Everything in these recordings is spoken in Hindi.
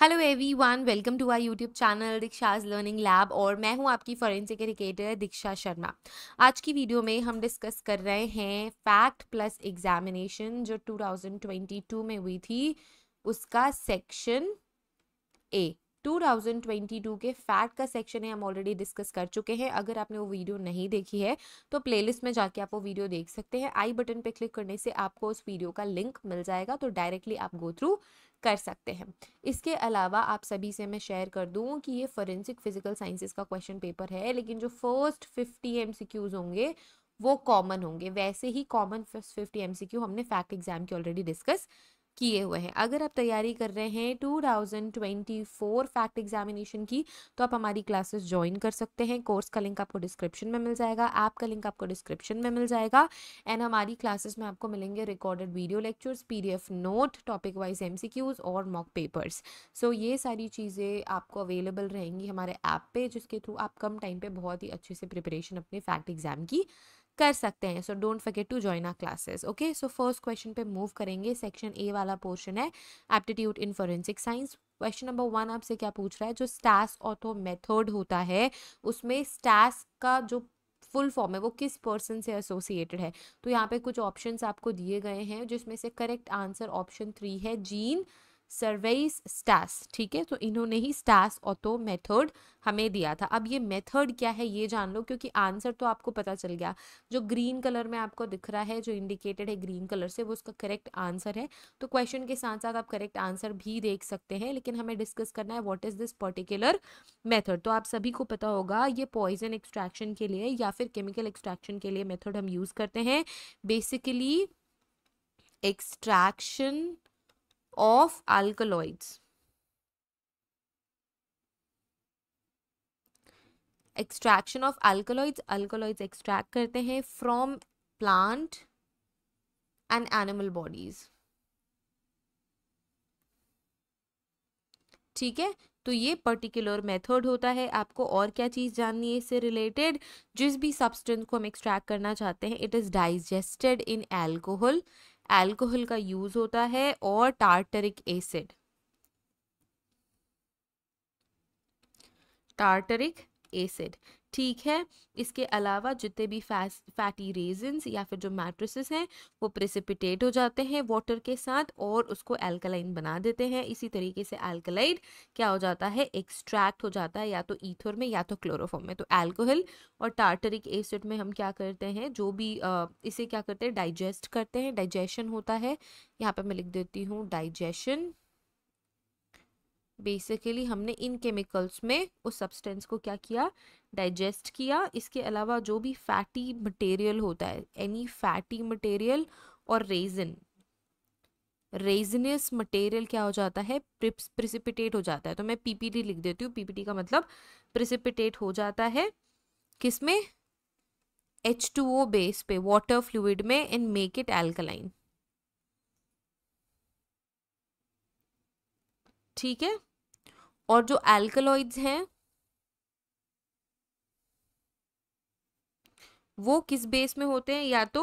Hello one welcome to our YouTube channel Diksha's learning lab और मैं हूं आपकी फॉरेंसिक एडिकेटर दीक्षा शर्मा आज की वीडियो में हम डिस्कस कर रहे हैं फैक्ट प्लस एग्जामिनेशन जो 2022 में हुई थी उसका सेक्शन ए 2022 के फैट का सेक्शन है हम ऑलरेडी डिस्कस कर चुके हैं अगर आपने वो वीडियो नहीं देखी है तो प्लेलिस्ट में जाके आप वो वीडियो देख सकते हैं आई बटन पे क्लिक करने से आपको उस वीडियो का लिंक मिल जाएगा तो डायरेक्टली आप गो थ्रू कर सकते हैं इसके अलावा आप सभी से मैं शेयर कर दूं कि ये फोरेंसिक फिजिकल साइंसेज का क्वेश्चन पेपर है लेकिन जो फर्स्ट फिफ्टी एम होंगे वो कॉमन होंगे वैसे ही कॉमन फिफ्टी एम हमने फैक्ट एग्जाम की ऑलरेडी डिस्कस किए हुए हैं अगर आप तैयारी कर रहे हैं 2024 फैक्ट एग्जामिनेशन की तो आप हमारी क्लासेस ज्वाइन कर सकते हैं कोर्स का लिंक आपको डिस्क्रिप्शन में मिल जाएगा ऐप का लिंक आपको डिस्क्रिप्शन में मिल जाएगा एंड हमारी क्लासेस में आपको मिलेंगे recorded video lectures PDF note topic wise MCQs और मॉक पेपर्स सो ये सारी चीज़ें आपको अवेलेबल रहेंगी हमारे ऐप पर जिसके थ्रू आप कम टाइम पर बहुत ही अच्छे से प्रिपरेशन अपने फैक्ट एग्ज़ाम की कर सकते हैं so don't forget to join our classes okay so first question पे मूव करेंगे सेक्शन ए वाला पोर्शन है aptitude in forensic science question number one आपसे क्या पूछ रहा है जो स्टास ऑथो मेथड होता है उसमें स्टास का जो फुल फॉर्म है वो किस पर्सन से एसोसिएटेड है तो यहाँ पे कुछ ऑप्शंस आपको दिए गए हैं जिसमें से करेक्ट आंसर ऑप्शन थ्री है जीन सर्वेस स्टास ठीक है तो इन्होंने ही स्टास ऑटो मेथड हमें दिया था अब ये मेथड क्या है ये जान लो क्योंकि आंसर तो आपको पता चल गया जो ग्रीन कलर में आपको दिख रहा है जो इंडिकेटेड है ग्रीन कलर से वो उसका करेक्ट आंसर है तो क्वेश्चन के साथ साथ आप करेक्ट आंसर भी देख सकते हैं लेकिन हमें डिस्कस करना है what is this particular method तो आप सभी को पता होगा ये पॉइजन एक्सट्रैक्शन के लिए या फिर केमिकल एक्सट्रैक्शन के लिए मेथड हम यूज़ करते हैं basically extraction of alkaloids. Extraction of alkaloids alkaloids extract करते हैं from plant and animal bodies ठीक है तो ये पर्टिकुलर मेथड होता है आपको और क्या चीज़ जाननी है इससे रिलेटेड जिस भी सब्सटेंस को हम एक्सट्रैक्ट करना चाहते हैं it is digested in alcohol alcohol का यूज होता है और टार्टरिक एसिड टार्टरिक एसिड ठीक है इसके अलावा जितने भी फैटी रेजन्स या फिर जो मैट्रिसेस हैं वो प्रेसिपिटेट हो जाते हैं वाटर के साथ और उसको एल्कलाइन बना देते हैं इसी तरीके से एल्कलाइड क्या हो जाता है एक्सट्रैक्ट हो जाता है या तो ईथर में या तो क्लोरोफॉम में तो एल्कोहल और टार्टरिक एसिड में हम क्या करते हैं जो भी आ, इसे क्या करते हैं डाइजेस्ट करते हैं डाइजेशन होता है यहाँ पर मैं लिख देती हूँ डाइजेशन बेसिकली हमने इन केमिकल्स में उस सब्सटेंस को क्या किया डाइजेस्ट किया इसके अलावा जो भी फैटी मटेरियल होता है एनी फैटी मटेरियल और रेजन रेजनियस मटेरियल क्या हो जाता है प्रिसिपिटेट हो जाता है तो मैं पीपीटी लिख देती हूँ पीपीटी का मतलब प्रिसिपिटेट हो जाता है किसमें एच टू ओ बेस पे वाटर फ्लूड में एंड मेक इट एल्कलाइन ठीक है और जो एल्कलॉइड्स हैं वो किस बेस में होते हैं या तो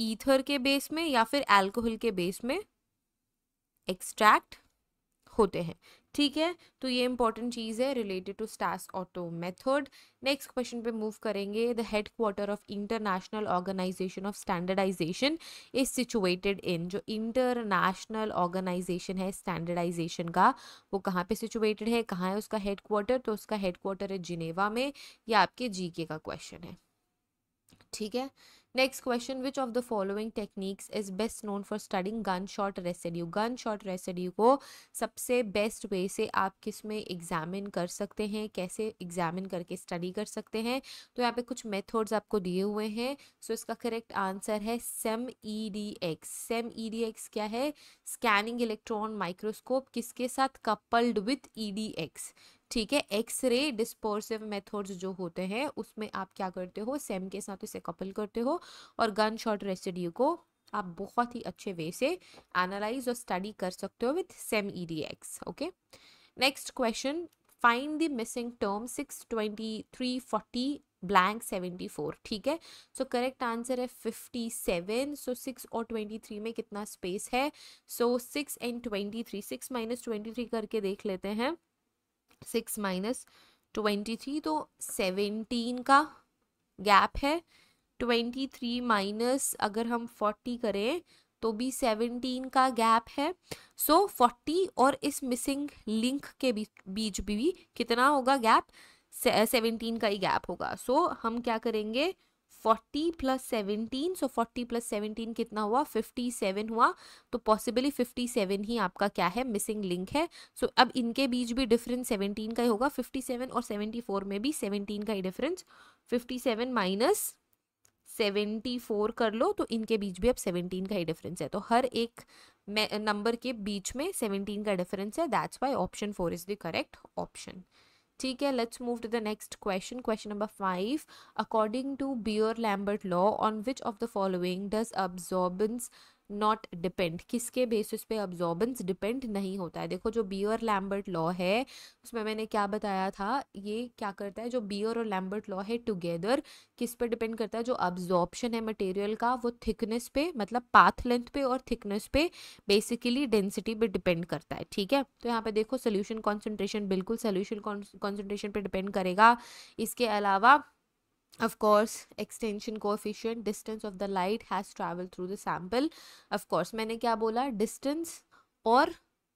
ईथर के बेस में या फिर एल्कोहल के बेस में एक्सट्रैक्ट होते हैं ठीक है तो ये इंपॉर्टेंट चीज़ है related to Stas Otto method next question पे मूव करेंगे the headquarter of international organization of standardization is situated in जो इंटरनेशनल ऑर्गेनाइजेशन है स्टैंडर्डाइजेशन का वो कहाँ पे सिचुएटेड है कहाँ है उसका हेड क्वार्टर तो उसका हेड क्वार्टर है जिनेवा में या आपके जीके का क्वेश्चन है ठीक है next question which of the following techniques is best known for studying gun shot residue gun shot residue को सबसे बेस्ट वे से आप किस में एग्जामिन कर सकते हैं कैसे एग्जामिन करके स्टडी कर सकते हैं तो यहाँ पे कुछ मेथड्स आपको दिए हुए हैं सो so इसका करेक्ट आंसर है SEM E D X SEM E D X क्या है स्कैनिंग इलेक्ट्रॉन माइक्रोस्कोप किसके साथ coupled with E D X ठीक है एक्सरे डिस्पोर्सिव मेथड्स जो होते हैं उसमें आप क्या करते हो सेम के साथ इसे कपल करते हो और गन शॉट रेसिड्यू को आप बहुत ही अच्छे वे से एनालाइज और स्टडी कर सकते हो with same E D X okay next question find the missing term six twenty three forty blank seventy four ठीक है सो करेक्ट आंसर है फिफ्टी सेवन सो सिक्स और ट्वेंटी थ्री में कितना स्पेस है so six and twenty three six minus twenty three करके देख लेते हैं सिक्स माइनस ट्वेंटी थ्री तो सेवेंटीन का गैप है ट्वेंटी थ्री माइनस अगर हम फोर्टी करें तो भी सेवनटीन का गैप है सो so, फोर्टी और इस मिसिंग लिंक के बीच भी कितना होगा गैप सेवनटीन का ही गैप होगा सो so, हम क्या करेंगे forty plus seventeen so forty plus seventeen कितना हुआ फिफ्टी सेवन हुआ तो पॉसिबली फिफ्टी सेवन ही आपका क्या है मिसिंग लिंक है सो so, अब इनके बीच भी डिफरेंस सेवनटीन का ही होगा फिफ्टी सेवन और सेवेंटी फोर में भी सेवनटीन का ही difference fifty seven minus seventy four कर लो तो इनके बीच भी अब सेवनटीन का ही डिफरेंस है तो हर एक नंबर के बीच में सेवेंटीन का डिफरेंस है that's why option four is the correct option ठीक है let's move to the next question question number five according to Beer Lambert law on which of the following does absorbance not depend किसके बेसिस पे अब्जॉर्बेंस डिपेंड नहीं होता है देखो जो बी और लैम्बर्ट लॉ है उसमें मैंने क्या बताया था ये क्या करता है जो बी और लैम्बर्ट लॉ है टुगेदर किस पे डिपेंड करता है जो अब्जॉर्प्शन है मटेरियल का वो थिकनेस पे मतलब पाथ लेंथ पे और थिकनेस पे बेसिकली डेंसिटी पे डिपेंड करता है ठीक है तो यहाँ पे देखो सोल्यूशन कॉन्सेंट्रेशन बिल्कुल सोल्यूशन कॉन्सेंट्रेशन पे डिपेंड करेगा इसके अलावा of course extension coefficient distance of the light has traveled through the sample of course मैंने क्या बोला distance और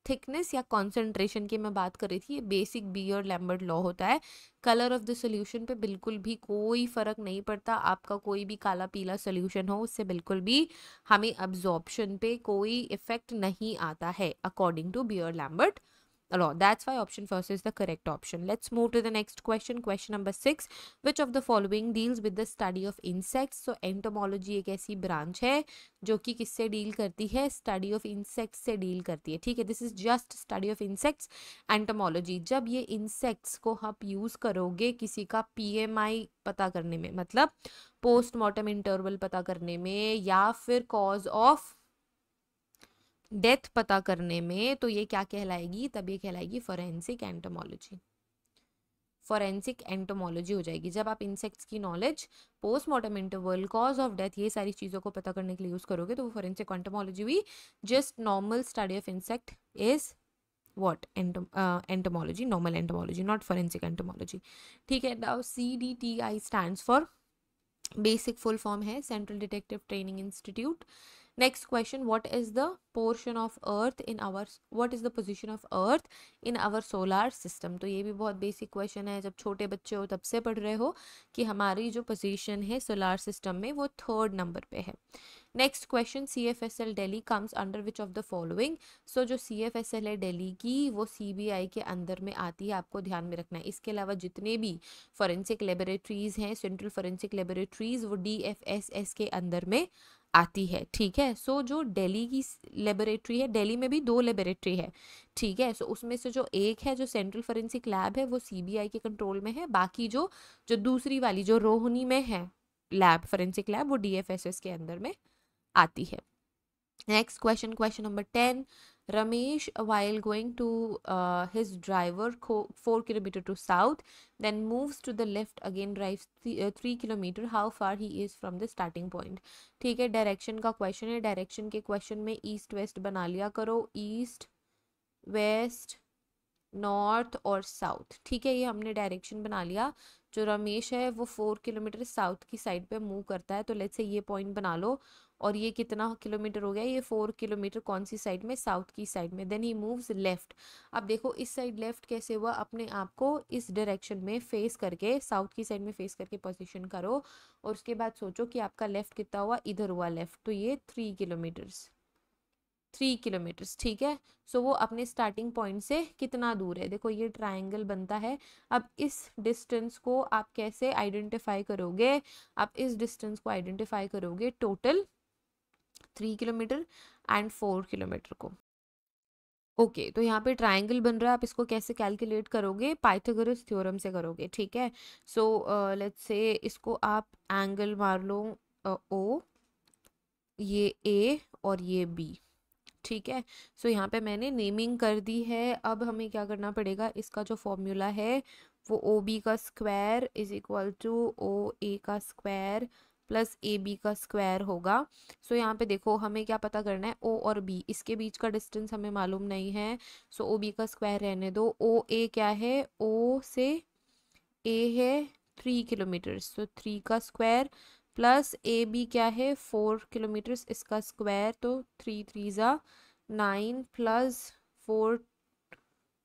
थिकनेस या कॉन्सेंट्रेशन की मैं बात कर रही थी ये बेसिक बी और लैम्बर्ट लॉ होता है कलर ऑफ द सोल्यूशन पे बिल्कुल भी कोई फ़र्क नहीं पड़ता आपका कोई भी काला पीला सोल्यूशन हो उससे बिल्कुल भी हमें अब्जॉर्प्शन पे कोई इफेक्ट नहीं आता है अकॉर्डिंग टू बी और Lambert a lot. That's why option first is the correct option. Let's move to the next question. Question number six. Which of the following deals with the study of insects? So entomology एक ऐसी branch है जो कि किससे deal करती है study of insects से deal करती है ठीक है this is just study of insects entomology. जब ये insects को आप use करोगे किसी का PMI पता करने में मतलब पोस्टमार्टम इंटरवल पता करने में या फिर कॉज ऑफ डेथ पता करने में तो ये क्या कहलाएगी तब ये कहलाएगी फॉरेंसिक एंटोमोलॉजी फॉरेंसिक एंटोमोलॉजी हो जाएगी जब आप इंसेक्ट्स की knowledge postmortem interval cause of death ये सारी चीज़ों को पता करने के लिए यूज़ करोगे तो वो फॉरेंसिक एंटोमोलॉजी हुई just normal study of insect is what entomology normal entomology not forensic entomology ठीक है now C D T I stand for basic full form है central detective training institute next question what is the portion of earth in our what is the position of earth in our solar system तो ये भी बहुत बेसिक क्वेश्चन है जब छोटे बच्चे हो तब से पढ़ रहे हो कि हमारी जो पोजिशन है सोलार सिस्टम में वो थर्ड नंबर पे है next question C F S L Delhi comes under which of the following so जो सी एफ एस एल है डेली की वो सी बी आई के अंदर में आती है आपको ध्यान में रखना है इसके अलावा जितने भी फॉरेंसिक लेबोरेटरीज हैं सेंट्रल फॉरेंसिक लेबोरेटरीज वो डी एफ एस एस के अंदर में आती है ठीक है सो so, जो दिल्ली की लेबोरेटरी है दिल्ली में भी दो लेबोरेटरी है ठीक है सो so, उसमें से जो एक है जो सेंट्रल फोरेंसिक लैब है वो सीबीआई के कंट्रोल में है बाकी जो जो दूसरी वाली जो रोहनी में है लैब फोरेंसिक लैब वो डीएफएसएस के अंदर में आती है next question question number ten Ramesh while going to uh, his driver four kilometre to south then moves to the left again drive three kilometre how far he is he the starting point ठीक है डायरेक्शन का क्वेश्चन है डायरेक्शन के क्वेश्चन में ईस्ट वेस्ट बना लिया करो ईस्ट वेस्ट नॉर्थ और साउथ ठीक है ये हमने डायरेक्शन बना लिया जो रमेश है वो फोर किलोमीटर साउथ की साइड पे मूव करता है तो लेट्स से ये पॉइंट बना लो और ये कितना किलोमीटर हो गया ये फोर किलोमीटर कौन सी साइड में साउथ की साइड में देन ही मूव्स लेफ़्ट अब देखो इस साइड लेफ़्ट कैसे हुआ अपने आप को इस डायरेक्शन में फेस करके साउथ की साइड में फेस करके पोजिशन करो और उसके बाद सोचो कि आपका लेफ़्ट कितना हुआ इधर हुआ लेफ़्ट तो ये थ्री किलोमीटर्स थ्री किलोमीटर्स ठीक है सो so, वो अपने स्टार्टिंग पॉइंट से कितना दूर है देखो ये ट्रायंगल बनता है अब इस डिस्टेंस को आप कैसे आइडेंटिफाई करोगे आप इस डिस्टेंस को आइडेंटिफाई करोगे total three kilometre and four kilometre को ओके okay, तो यहाँ पे ट्रायंगल बन रहा है आप इसको कैसे कैलकुलेट करोगे पाइथागोरस थ्योरम से करोगे ठीक है सो लेट्स से इसको आप एंगल मार लो ओ uh, ये ए और ये बी ठीक है सो so, यहाँ पे मैंने नेमिंग कर दी है अब हमें क्या करना पड़ेगा इसका जो फॉर्मूला है वो ओ बी का square is equal to O A का स्क्वायर प्लस ए बी का स्क्वायर होगा सो so, यहाँ पे देखो हमें क्या पता करना है ओ और बी इसके बीच का डिस्टेंस हमें मालूम नहीं है सो ओ बी का स्क्वायर रहने दो ओ ए क्या है ओ से ए है थ्री किलोमीटर सो थ्री का स्क्वायर प्लस ए बी क्या है फोर किलोमीटर इसका स्क्वायर तो थ्री थ्री ज़ा नाइन प्लस फोर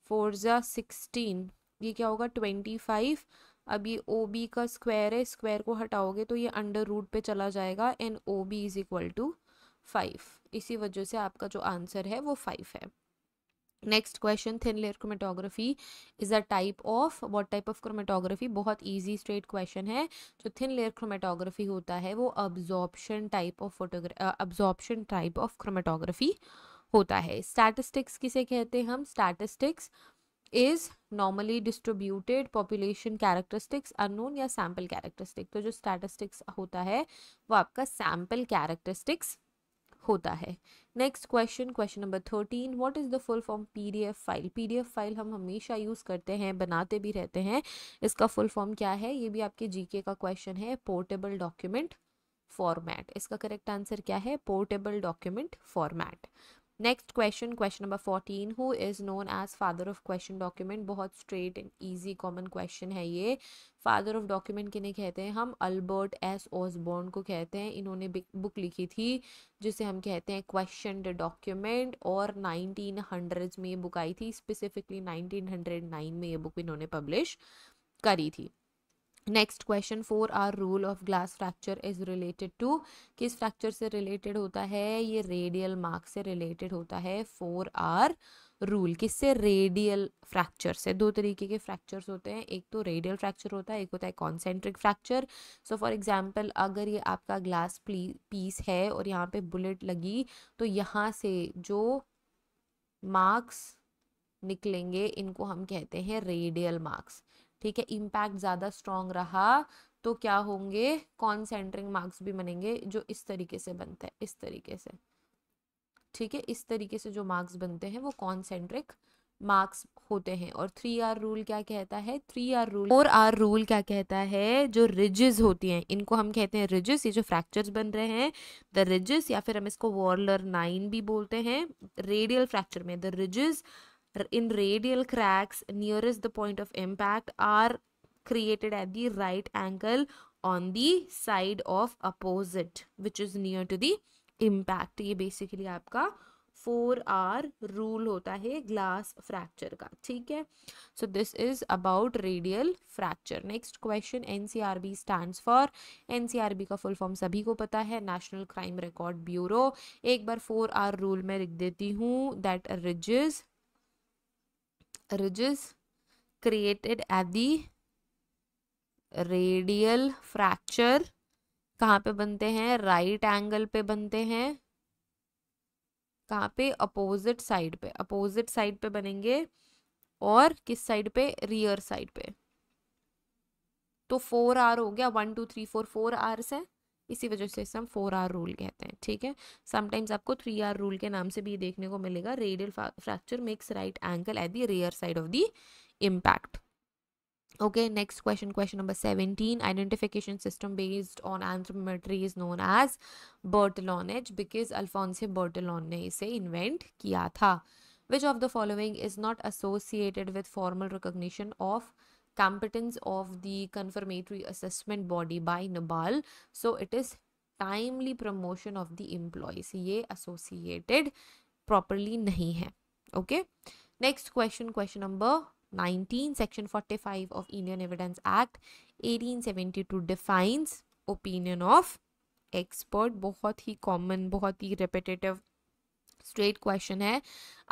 फोर ज़ा सिक्सटीन ये क्या होगा ट्वेंटी फाइव अब ये ओ बी का स्क्वायर है स्क्वायर को हटाओगे तो ये अंडर रूट पे चला जाएगा and O B is equal to five इसी वजह से आपका जो आंसर है वो फाइव है next question thin layer chromatography is a type of what type of chromatography बहुत इजी स्ट्रेट क्वेश्चन है जो थिन लेयर क्रोमेटोग्राफी होता है वो अब्जॉर्प्शन टाइप ऑफ फोटोग्रा अब्जॉर्प्शन टाइप ऑफ क्रोमेटोग्राफी होता है स्टैटिस्टिक्स किसे कहते हैं हम statistics is normally distributed population characteristics unknown या सैम्पल कैरेक्टरिस्टिक तो जो स्टैटिस्टिक्स होता है वो आपका सैम्पल कैरेक्टरिस्टिक्स होता है next question question number thirteen what is the full form PDF file PDF file हम हमेशा यूज़ करते हैं बनाते भी रहते हैं इसका फुल फॉर्म क्या है ये भी आपके जीके का क्वेश्चन है पोर्टेबल डॉक्यूमेंट फॉर्मेट इसका करेक्ट आंसर क्या है portable document format next question question number fourteen who is known as father of question document बहुत straight and easy common question है ये फादर ऑफ डॉक्यूमेंट किन्हें कहते हैं हम अल्बर्ट एस ओसबोर्न को कहते हैं इन्होंने बुक लिखी थी जिसे हम कहते हैं क्वेश्चन डॉक्यूमेंट और नाइनटीन हंड्रेड में ये बुक आई थी स्पेसिफिकली नाइनटीन हंड्रेड नाइन में ये बुक इन्होंने पब्लिश करी थी next question four R rule of glass fracture is related to किस फ्रैक्चर से रिलेटेड होता है ये रेडियल मार्क से रिलेटेड होता है फोर आर रूल किससे रेडियल फ्रैक्चर से दो तरीके के फ्रैक्चर्स होते हैं एक तो रेडियल फ्रैक्चर होता है एक होता है concentric fracture so for example अगर ये आपका ग्लास पीस है और यहाँ पे बुलेट लगी तो यहाँ से जो मार्क्स निकलेंगे इनको हम कहते हैं रेडियल मार्क्स ठीक है इम्पैक्ट ज़्यादा स्ट्रॉन्ग रहा तो क्या होंगे कॉन सेंटरिंग मार्क्स भी बनेंगे जो इस तरीके से बनता है इस तरीके से ठीक है इस तरीके से जो मार्क्स बनते हैं वो कॉन्सेंट्रिक मार्क्स होते हैं और थ्री आर रूल क्या कहता है three R rule four R rule क्या कहता है जो रिजेस होती हैं इनको हम कहते हैं रिजेस ये जो फ्रैक्चर्स बन रहे हैं द रिजेस या फिर हम इसको वॉर्लर नाइन भी बोलते हैं रेडियल फ्रैक्चर में the ridges in radial cracks nearest the point of impact are created at the right angle on the side of opposite which is near to the impact ये basically आपका फोर आर रूल होता है ग्लास फ्रैक्चर का ठीक है so this is about radial fracture next question NCRB stands for NCRB का फुल फॉर्म सभी को पता है नेशनल क्राइम रिकॉर्ड ब्यूरो एक बार फोर आर रूल में लिख देती हूँ that ridges ridges created at the radial fracture कहाँ पे बनते हैं राइट एंगल पे बनते हैं कहाँ पे अपोजिट साइड पे अपोजिट साइड पे बनेंगे और किस साइड पे रियर साइड पे तो फोर आर हो गया one two three four four Rs है इसी वजह से हम फोर आर रूल कहते हैं ठीक है समटाइम्स आपको थ्री आर रूल के नाम से भी देखने को मिलेगा radial fracture makes right angle at the rear side of the impact okay next question question number seventeen identification system based on anthropometry is known as Bertillonage because Alphonse Bertillon ने इसे इन्वेंट किया था which of the following is not associated with formal recognition of competence of the confirmatory assessment body by NABAL. So it is timely promotion of the employees. ये associated properly नहीं है. Okay. Next question, question number 19, section 45 of Indian Evidence Act 1872 defines opinion of expert. बहुत ही common, बहुत ही repetitive स्ट्रेट क्वेश्चन है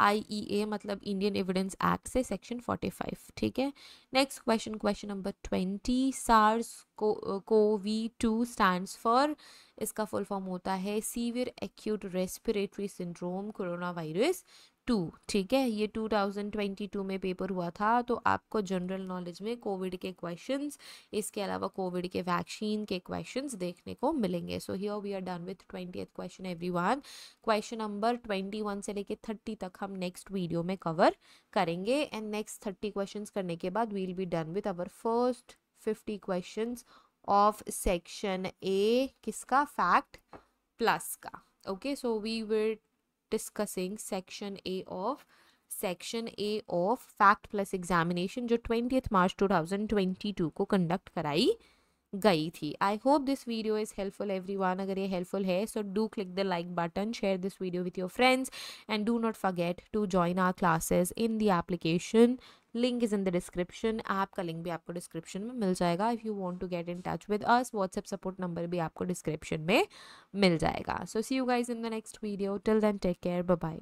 आई e मतलब इंडियन एविडेंस एक्ट से सेक्शन 45 ठीक है next question question number 20 SARS को कोवी टू स्टैंड फॉर इसका फुल फॉर्म होता है severe acute respiratory syndrome corona virus two ठीक है ये टू थाउजेंड ट्वेंटी टू में पेपर हुआ था तो आपको जनरल नॉलेज में कोविड के क्वेश्चन इसके अलावा कोविड के वैक्सीन के क्वेश्चन देखने को मिलेंगे so here we are done with twenty question one question number twenty one से लेके थर्टी तक हम नेक्स्ट वीडियो में कवर करेंगे एंड नेक्स्ट थर्टी क्वेश्चन करने के बाद will be done with our first fifty question of section A किसका फैक्ट प्लस का okay so we will discussing section A of section A of fact plus examination जो ट्वेंटी मार्च 2022 को कंडक्ट कराई गई थी I hope this video is helpful everyone अगर ये हेल्पफुल है so do click the like button share this video with your friends and do not forget to join our classes in the application link is in the description app का लिंक भी आपको डिस्क्रिप्शन में मिल जाएगा if you want to get in touch with us WhatsApp support number भी आपको डिस्क्रिप्शन में मिल जाएगा सो सी you guys in the next video till then take care bye